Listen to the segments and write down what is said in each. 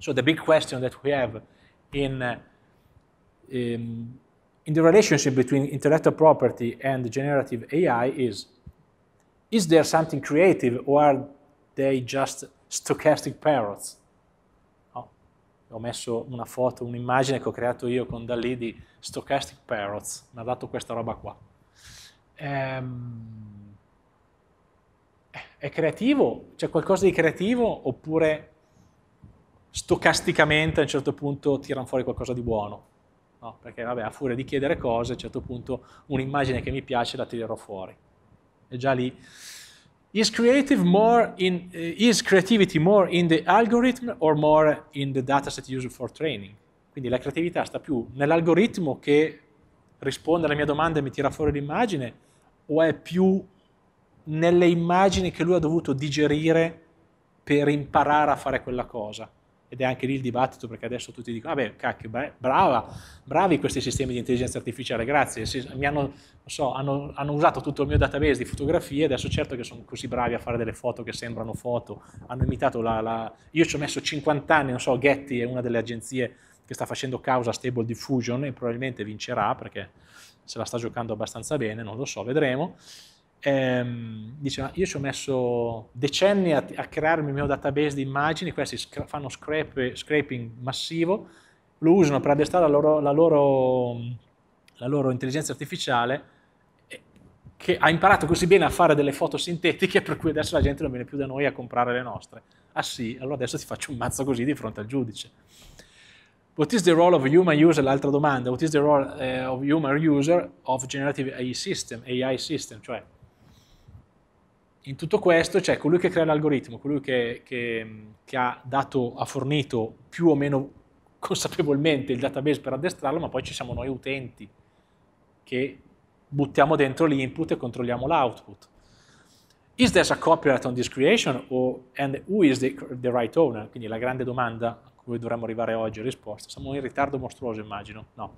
So the big question that we have in, uh, um, in, in the relationship between intellectual property and generative AI is, is there something creative or are they just stochastic parrots? Oh, ho messo una foto, un'immagine che ho creato io con Dalì di stochastic parrots, mi ha dato questa roba qua. Ehm, è creativo? C'è qualcosa di creativo oppure stocasticamente a un certo punto tirano fuori qualcosa di buono. No? Perché vabbè, a furia di chiedere cose, a un certo punto un'immagine che mi piace la tirerò fuori. È già lì. Is, in, uh, is creativity more in the algorithm or more in the dataset used for training? Quindi la creatività sta più nell'algoritmo che risponde alla mia domanda e mi tira fuori l'immagine o è più nelle immagini che lui ha dovuto digerire per imparare a fare quella cosa? ed è anche lì il dibattito perché adesso tutti dicono, vabbè, cacchio, brava, bravi questi sistemi di intelligenza artificiale, grazie, mi hanno, so, hanno, hanno, usato tutto il mio database di fotografie, adesso certo che sono così bravi a fare delle foto che sembrano foto, hanno imitato la... la... Io ci ho messo 50 anni, non so, Getty è una delle agenzie che sta facendo causa a Stable Diffusion e probabilmente vincerà perché se la sta giocando abbastanza bene, non lo so, vedremo ehm, dice, io ci ho messo decenni a, a, crearmi il mio database di immagini, questi sc- fanno scrape, scraping massivo, lo usano per addestrare la loro, la loro, la loro intelligenza artificiale che ha imparato così bene a fare delle foto sintetiche per cui adesso la gente non viene più da noi a comprare le nostre. Ah sì, allora adesso ti faccio un mazzo così di fronte al giudice. What is the role of human user? L'altra domanda, what is the role eh, of human user of generative AI system, AI system? Cioè, in tutto questo c'è cioè, colui che crea l'algoritmo, colui che, che, che ha, dato, ha fornito più o meno consapevolmente il database per addestrarlo, ma poi ci siamo noi utenti che buttiamo dentro l'input e controlliamo l'output. Is there a copyright on this creation? Or, and who is the, the right owner? Quindi la grande domanda a cui dovremmo arrivare oggi, risposta. Siamo in ritardo mostruoso immagino, no?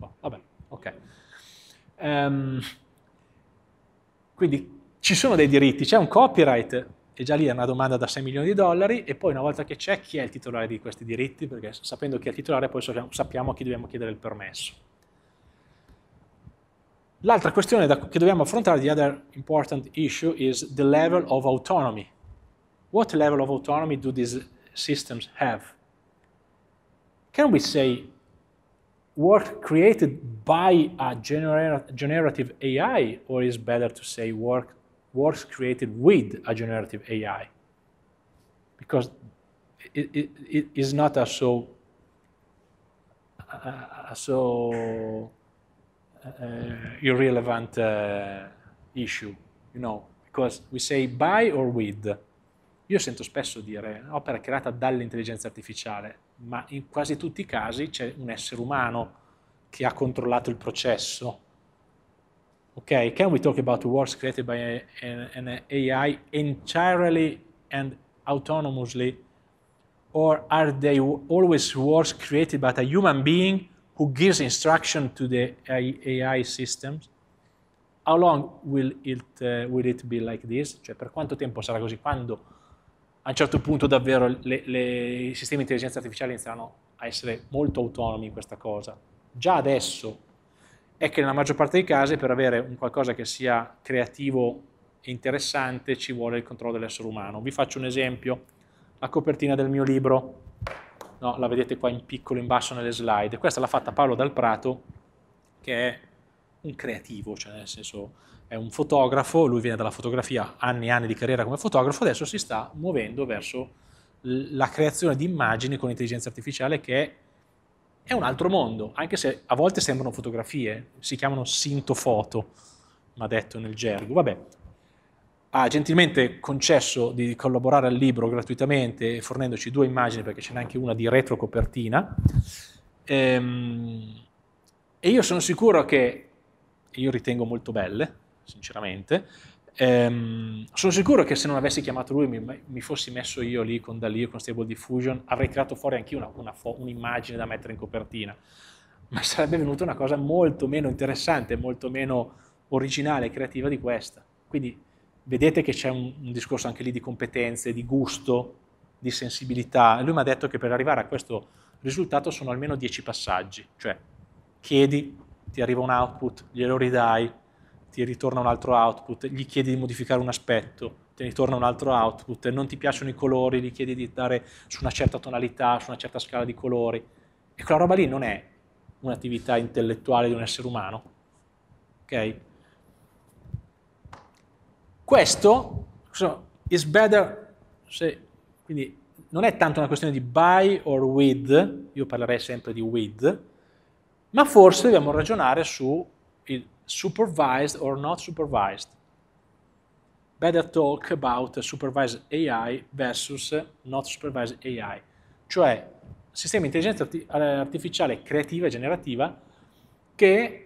Oh, vabbè, ok. Um, quindi ci sono dei diritti, c'è un copyright, e già lì è una domanda da 6 milioni di dollari, e poi una volta che c'è chi è il titolare di questi diritti, perché sapendo chi è il titolare poi sappiamo a chi dobbiamo chiedere il permesso. L'altra questione da, che dobbiamo affrontare, the other important issue, is the level of autonomy. What level of autonomy do these systems have? Can we say work created by a generative AI, or is better to say work works created with a generative AI because it, it, it is not a so a so uh, uh, irrelevant uh, issue, you know, because we say by or with. Io sento spesso dire opera creata dall'intelligenza artificiale, ma in quasi tutti i casi c'è un essere umano che ha controllato il processo okay, can we talk about works created by a, an, an AI entirely and autonomously, or are they always works created by a human being who gives instruction to the AI systems? How long will it, uh, will it be like this? Cioè, per quanto tempo sarà così? Quando a un certo punto davvero le, le, i sistemi di intelligenza artificiale inizieranno a essere molto autonomi in questa cosa? Già adesso è che nella maggior parte dei casi per avere un qualcosa che sia creativo e interessante ci vuole il controllo dell'essere umano. Vi faccio un esempio, la copertina del mio libro, no, la vedete qua in piccolo in basso nelle slide, questa l'ha fatta Paolo Dal Prato che è un creativo, cioè nel senso è un fotografo, lui viene dalla fotografia, anni e anni di carriera come fotografo, adesso si sta muovendo verso la creazione di immagini con intelligenza artificiale che è è un altro mondo, anche se a volte sembrano fotografie, si chiamano sintofoto, ma detto nel gergo. Vabbè, ha gentilmente concesso di collaborare al libro gratuitamente fornendoci due immagini perché ce n'è anche una di retrocopertina ehm, e io sono sicuro che, io ritengo molto belle, sinceramente, Ehm, sono sicuro che se non avessi chiamato lui, mi, mi fossi messo io lì con Dalio, con Stable Diffusion, avrei tirato fuori anche una, una fo- un'immagine da mettere in copertina, ma sarebbe venuta una cosa molto meno interessante, molto meno originale e creativa di questa. Quindi vedete che c'è un, un discorso anche lì di competenze, di gusto, di sensibilità. Lui mi ha detto che per arrivare a questo risultato sono almeno dieci passaggi, cioè chiedi, ti arriva un output, glielo ridai, ti ritorna un altro output, gli chiedi di modificare un aspetto, ti ritorna un altro output, non ti piacciono i colori, gli chiedi di dare su una certa tonalità, su una certa scala di colori. E quella roba lì non è un'attività intellettuale di un essere umano. Ok? Questo is better, se, quindi non è tanto una questione di by or with, io parlerei sempre di with, ma forse dobbiamo ragionare su il supervised or not supervised. Better talk about supervised AI versus not supervised AI. Cioè, sistemi di intelligenza eh, artificiale creativa e generativa che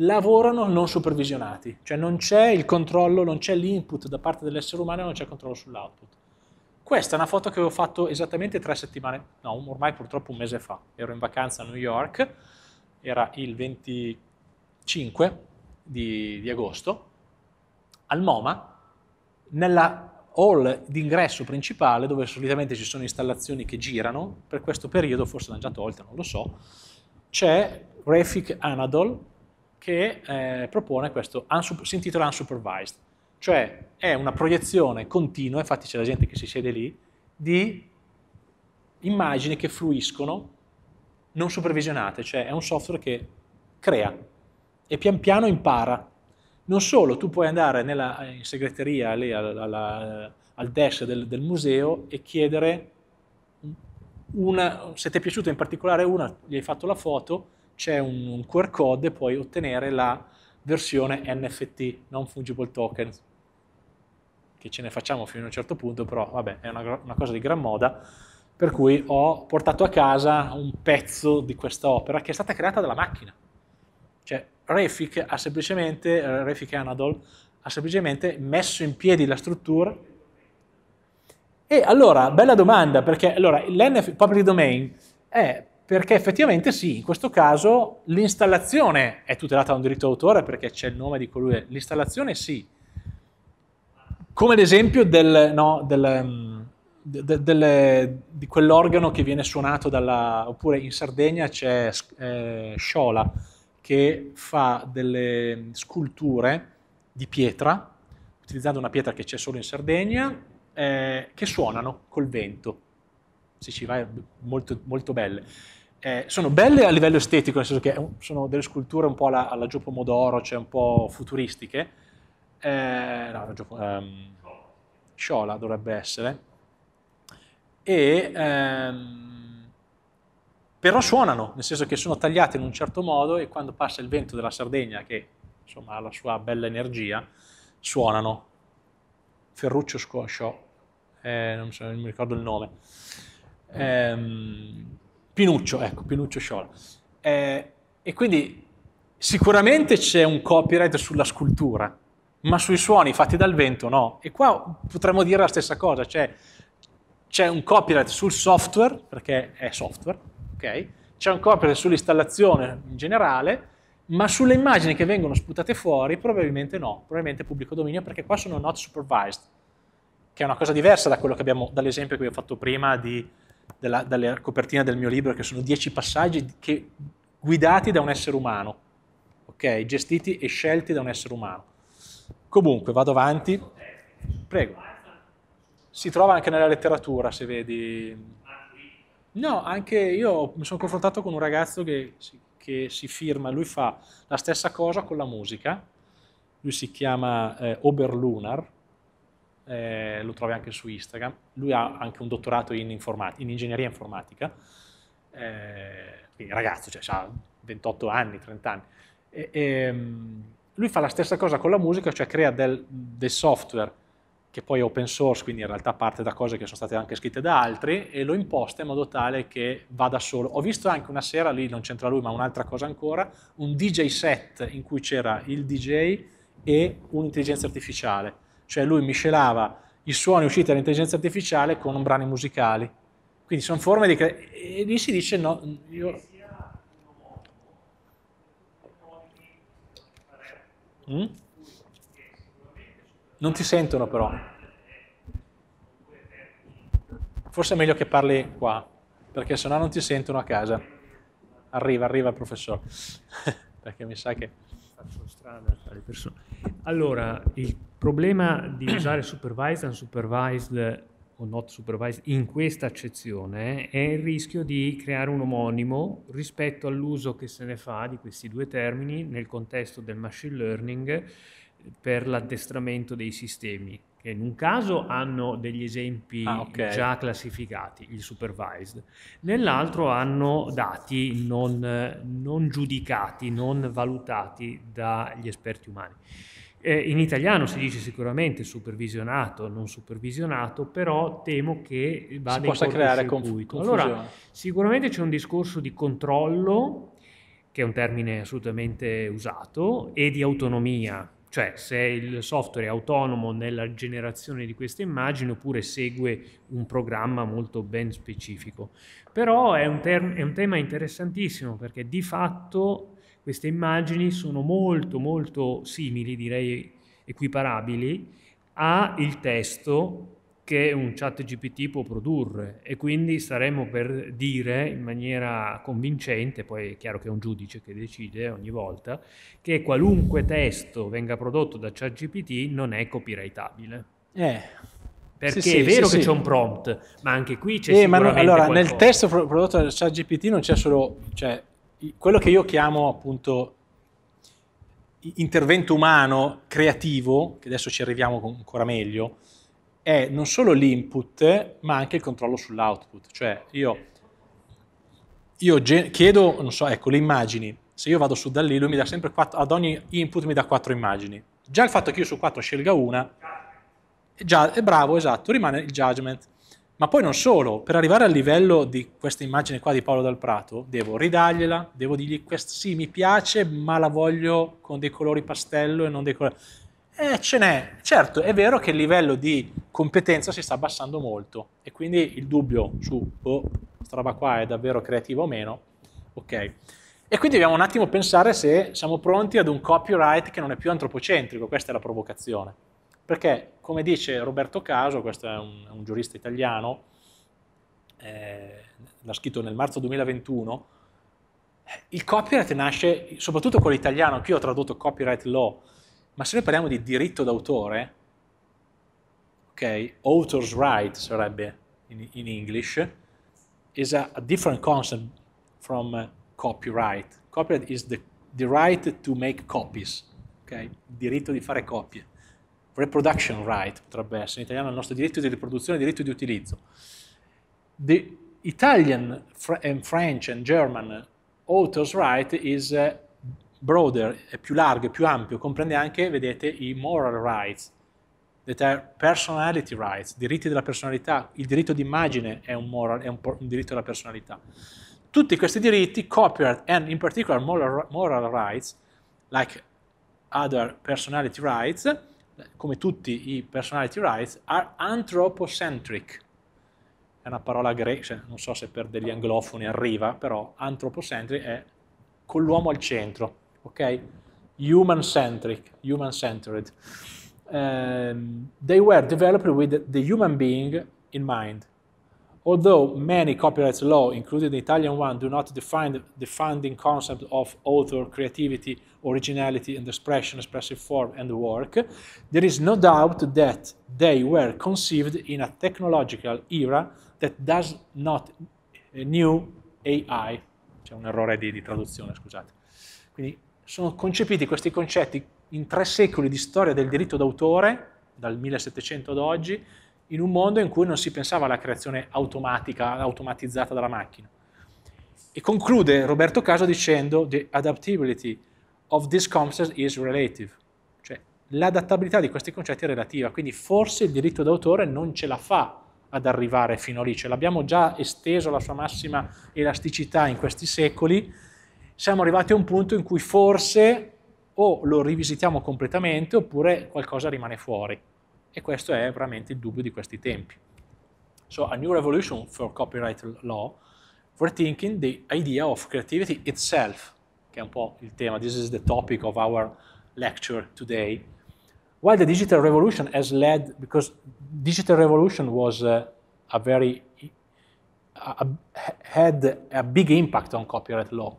lavorano non supervisionati, cioè non c'è il controllo, non c'è l'input da parte dell'essere umano, non c'è il controllo sull'output. Questa è una foto che avevo fatto esattamente tre settimane, no, ormai purtroppo un mese fa, ero in vacanza a New York, era il 20, 5 di, di agosto al MoMA, nella hall d'ingresso principale dove solitamente ci sono installazioni che girano, per questo periodo, forse l'hanno già tolta, non lo so, c'è Refik Anadol che eh, propone questo, si intitola Unsupervised, cioè è una proiezione continua, infatti c'è la gente che si siede lì, di immagini che fluiscono non supervisionate, cioè è un software che crea e pian piano impara. Non solo, tu puoi andare nella, in segreteria lì alla, alla, al desk del, del, museo e chiedere una, se ti è piaciuta in particolare una, gli hai fatto la foto, c'è un, un QR code e puoi ottenere la versione NFT, non fungible token, che ce ne facciamo fino a un certo punto, però vabbè è una, una cosa di gran moda, per cui ho portato a casa un pezzo di questa opera che è stata creata dalla macchina. Cioè, Refik ha semplicemente, eh, Refik Anadol, ha semplicemente messo in piedi la struttura e allora, bella domanda, perché allora, l'NF public domain è perché effettivamente sì, in questo caso l'installazione è tutelata da un diritto d'autore perché c'è il nome di colui, l'installazione sì, come l'esempio del, no, del, mm, de, de, di quell'organo che viene suonato dalla, oppure in Sardegna c'è eh, Sciola, che fa delle sculture di pietra, utilizzando una pietra che c'è solo in Sardegna, eh, che suonano col vento. Se ci vai, molto, molto belle. Eh, sono belle a livello estetico, nel senso che sono delle sculture un po' alla, alla Gio Pomodoro, cioè un po' futuristiche. Eh, no, Gio, um, ehm, Sciola dovrebbe essere. E... Um, però suonano, nel senso che sono tagliate in un certo modo e quando passa il vento della Sardegna, che insomma ha la sua bella energia, suonano. Ferruccio Scoscio, eh, non, so, non, mi ricordo il nome, eh, Pinuccio, ecco, Pinuccio Sciola. Eh, e quindi sicuramente c'è un copyright sulla scultura, ma sui suoni fatti dal vento no. E qua potremmo dire la stessa cosa, cioè c'è un copyright sul software, perché è software, Okay? C'è un copyright sull'installazione in generale, ma sulle immagini che vengono sputate fuori probabilmente no, probabilmente pubblico dominio perché qua sono not supervised, che è una cosa diversa da dall'esempio che vi ho fatto prima di, della, della copertina del mio libro, che sono 10 passaggi che, guidati da un essere umano, okay? gestiti e scelti da un essere umano. Comunque, vado avanti. Prego. Si trova anche nella letteratura, se vedi No, anche io mi sono confrontato con un ragazzo che, che si firma, lui fa la stessa cosa con la musica, lui si chiama eh, Oberlunar, eh, lo trovi anche su Instagram, lui ha anche un dottorato in, informati in ingegneria informatica, eh, quindi ragazzo, cioè ha 28 anni, 30 anni, e, e, ehm, lui fa la stessa cosa con la musica, cioè crea del, del software che poi è open source, quindi in realtà parte da cose che sono state anche scritte da altri, e lo imposta in modo tale che vada solo. Ho visto anche una sera, lì non c'entra lui, ma un'altra cosa ancora, un DJ set in cui c'era il DJ e un'intelligenza artificiale, cioè lui miscelava i suoni usciti dall'intelligenza artificiale con brani musicali. Quindi sono forme di... Cre- e lì si dice no... Io... Mm? Non ti sentono però. Forse è meglio che parli qua, perché se no non ti sentono a casa. Arriva, arriva il professore, perché mi sa che... Faccio strada alle persone. Allora, il problema di usare supervised, unsupervised o not supervised in questa accezione è il rischio di creare un omonimo rispetto all'uso che se ne fa di questi due termini nel contesto del machine learning per l'addestramento dei sistemi, che in un caso hanno degli esempi ah, okay. già classificati, gli supervised, nell'altro hanno dati non, non giudicati, non valutati dagli esperti umani. Eh, in italiano si dice sicuramente supervisionato, non supervisionato, però temo che vada si possa creare conf- confusione. Allora, sicuramente c'è un discorso di controllo, che è un termine assolutamente usato, e di autonomia, cioè se il software è autonomo nella generazione di queste immagini oppure segue un programma molto ben specifico. Però è un, ter- è un tema interessantissimo perché di fatto queste immagini sono molto molto simili, direi equiparabili, al testo che un chat GPT può produrre e quindi saremo per dire in maniera convincente, poi è chiaro che è un giudice che decide ogni volta, che qualunque testo venga prodotto da chat GPT non è copyrightabile. Eh, perché sì, è vero sì, che sì. c'è un prompt, ma anche qui c'è eh, sicuramente no, Allora, qualcosa. nel testo prodotto da chat GPT non c'è solo... Cioè, quello che io chiamo appunto intervento umano creativo, che adesso ci arriviamo ancora meglio, è non solo l'input, ma anche il controllo sull'output. Cioè io, io chiedo, non so, ecco, le immagini. Se io vado su da mi dà sempre quattro, ad ogni input mi dà quattro immagini. Già il fatto che io su quattro scelga una, è, già, è bravo, esatto, rimane il judgment. Ma poi non solo, per arrivare al livello di questa immagine qua di Paolo Dal Prato, devo ridargliela, devo dirgli quest, sì mi piace, ma la voglio con dei colori pastello e non dei colori... Eh, ce n'è. Certo, è vero che il livello di competenza si sta abbassando molto e quindi il dubbio su oh, questa roba qua è davvero creativa o meno, ok. E quindi dobbiamo un attimo pensare se siamo pronti ad un copyright che non è più antropocentrico, questa è la provocazione. Perché, come dice Roberto Caso, questo è un, un giurista italiano, eh, l'ha scritto nel marzo 2021, il copyright nasce soprattutto con l'italiano, io ho tradotto copyright law, ma se noi parliamo di diritto d'autore, ok, author's right sarebbe in, in English, is a, a different concept from uh, copyright. Copyright is the, the right to make copies, ok? Il diritto di fare copie. Reproduction right potrebbe essere, in italiano il nostro diritto di riproduzione, diritto di utilizzo. The Italian and French and German author's right is uh, broader, è più largo, è più ampio, comprende anche, vedete, i moral rights, that are personality rights, diritti della personalità, il diritto d'immagine è, un, moral, è un, un, diritto della personalità. Tutti questi diritti, copyright and in particular moral, moral rights, like other personality rights, come tutti i personality rights, are anthropocentric. È una parola greca, cioè, non so se per degli anglofoni arriva, però anthropocentric è con l'uomo al centro. okay? Human-centric, human-centered. Um, they were developed with the human being in mind. Although many copyright law, including the Italian one, do not define the founding concept of author, creativity, originality, and expression, expressive form, and work, there is no doubt that they were conceived in a technological era that does not eh, new AI. C'è un errore di, di traduzione, scusate. Quindi sono concepiti questi concetti in tre secoli di storia del diritto d'autore, dal 1700 ad oggi, in un mondo in cui non si pensava alla creazione automatica, automatizzata dalla macchina. E conclude Roberto Caso dicendo The adaptability of this concept is relative, cioè l'adattabilità di questi concetti è relativa, quindi forse il diritto d'autore non ce la fa ad arrivare fino lì, ce l'abbiamo già esteso la sua massima elasticità in questi secoli, siamo arrivati a un punto in cui forse o lo rivisitiamo completamente oppure qualcosa rimane fuori. E questo è veramente il dubbio di questi tempi. So, a new revolution for copyright law, rethinking the idea of creativity itself, che è un po' il tema, this is the topic of our lecture today. While the digital revolution has led, because digital revolution was a, a very, a, had a big impact on copyright law,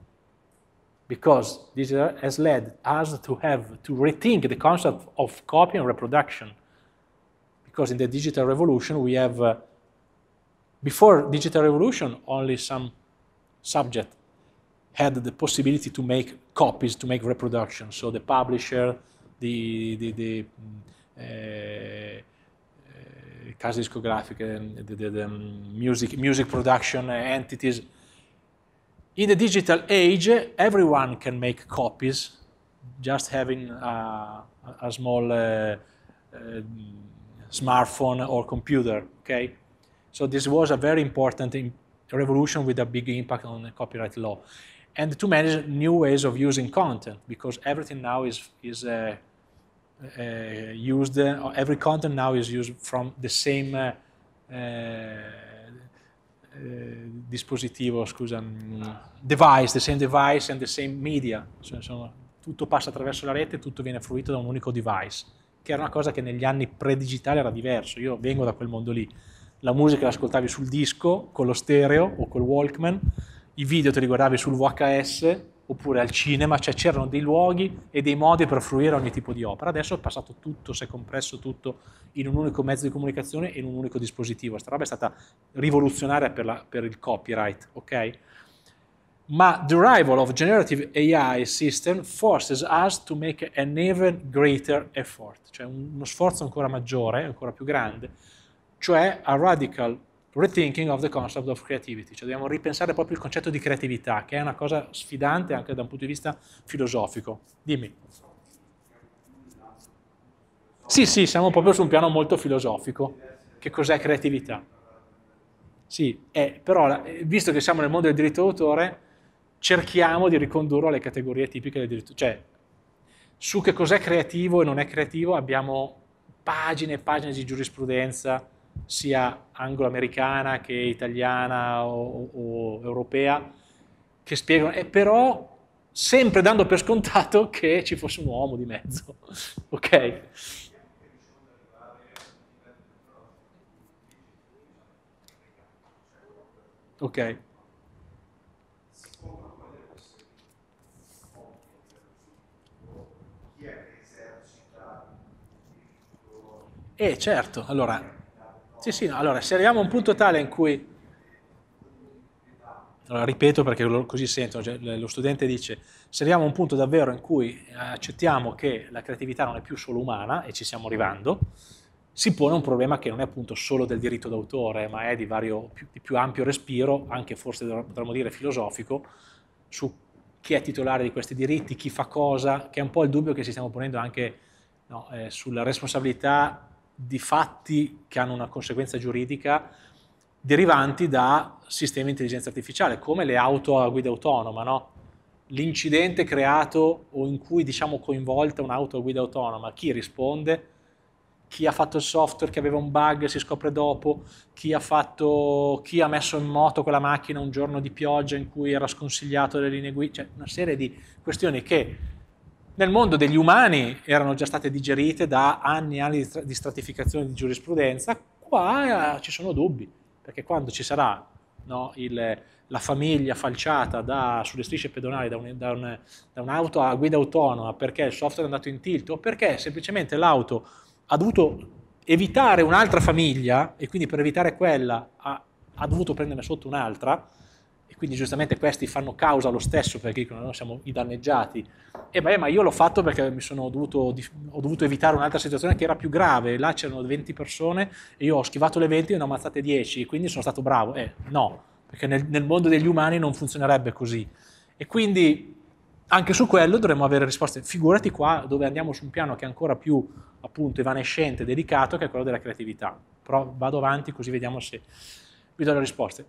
because this has led us to have to rethink the concept of copy and reproduction. Because in the digital revolution, we have, uh, before digital revolution, only some subject had the possibility to make copies, to make reproduction. So the publisher, the, the, the uh, uh, case discographic, and the, the, the um, music, music production entities, in the digital age, everyone can make copies, just having a, uh, a small uh, uh, smartphone or computer, okay? So this was a very important revolution with a big impact on copyright law. And to manage new ways of using content, because everything now is, is uh, uh used, uh, every content now is used from the same Eh, dispositivo, scusa, mm, device, the same device and the same media, cioè, insomma, tutto passa attraverso la rete, tutto viene fruito da un unico device, che era una cosa che negli anni pre-digitale era diverso, io vengo da quel mondo lì, la musica la ascoltavi sul disco, con lo stereo o col Walkman, i video te li guardavi sul VHS, oppure al cinema, cioè c'erano dei luoghi e dei modi per fruire ogni tipo di opera. Adesso è passato tutto, si è compresso tutto in un unico mezzo di comunicazione e in un unico dispositivo. Questa roba è stata rivoluzionaria per, la, per il copyright, ok? Ma the arrival of generative AI system forces us to make an even greater effort, cioè uno sforzo ancora maggiore, ancora più grande, cioè a radical rethinking of the concept of creativity, cioè dobbiamo ripensare proprio il concetto di creatività, che è una cosa sfidante anche da un punto di vista filosofico. Dimmi. Sì, sì, siamo proprio su un piano molto filosofico. Che cos'è creatività? Sì, è, però eh, visto che siamo nel mondo del diritto d'autore, cerchiamo di ricondurlo alle categorie tipiche del diritto, cioè su che cos'è creativo e non è creativo abbiamo pagine e pagine di giurisprudenza, sia anglo-americana che italiana o, o, europea, che spiegano, e eh, però sempre dando per scontato che ci fosse un uomo di mezzo, ok? Ok. Eh certo, allora sì, sì, no, allora se arriviamo a un punto tale in cui, allora, ripeto perché lo, così sentono, cioè, lo studente dice, se arriviamo a un punto davvero in cui eh, accettiamo che la creatività non è più solo umana e ci stiamo arrivando, si pone un problema che non è appunto solo del diritto d'autore, ma è di, vario, più, di più ampio respiro, anche forse potremmo dire filosofico, su chi è titolare di questi diritti, chi fa cosa, che è un po' il dubbio che ci stiamo ponendo anche no, eh, sulla responsabilità di fatti che hanno una conseguenza giuridica derivanti da sistemi di intelligenza artificiale, come le auto a guida autonoma, no? L'incidente creato o in cui diciamo coinvolta un'auto a guida autonoma, chi risponde? Chi ha fatto il software che aveva un bug si scopre dopo, chi ha, fatto, chi ha messo in moto quella macchina un giorno di pioggia in cui era sconsigliato le linee guida, cioè una serie di questioni che nel mondo degli umani erano già state digerite da anni e anni di stratificazione di giurisprudenza, qua eh, ci sono dubbi, perché quando ci sarà no, il, la famiglia falciata da, sulle strisce pedonali da, un, da, un, da, un'auto a guida autonoma perché il software è andato in tilt o perché semplicemente l'auto ha dovuto evitare un'altra famiglia e quindi per evitare quella ha, ha dovuto prenderne sotto un'altra, quindi giustamente questi fanno causa lo stesso perché dicono no, siamo i danneggiati. E beh, ma io l'ho fatto perché dovuto, ho dovuto evitare un'altra situazione che era più grave, là c'erano 20 persone e io ho schivato le 20 e ne ho ammazzate 10, quindi sono stato bravo. Eh, no, perché nel, nel mondo degli umani non funzionerebbe così. E quindi anche su quello dovremmo avere risposte. Figurati qua dove andiamo su un piano che è ancora più appunto evanescente, delicato, che è quello della creatività. Però vado avanti così vediamo se vi do le risposte.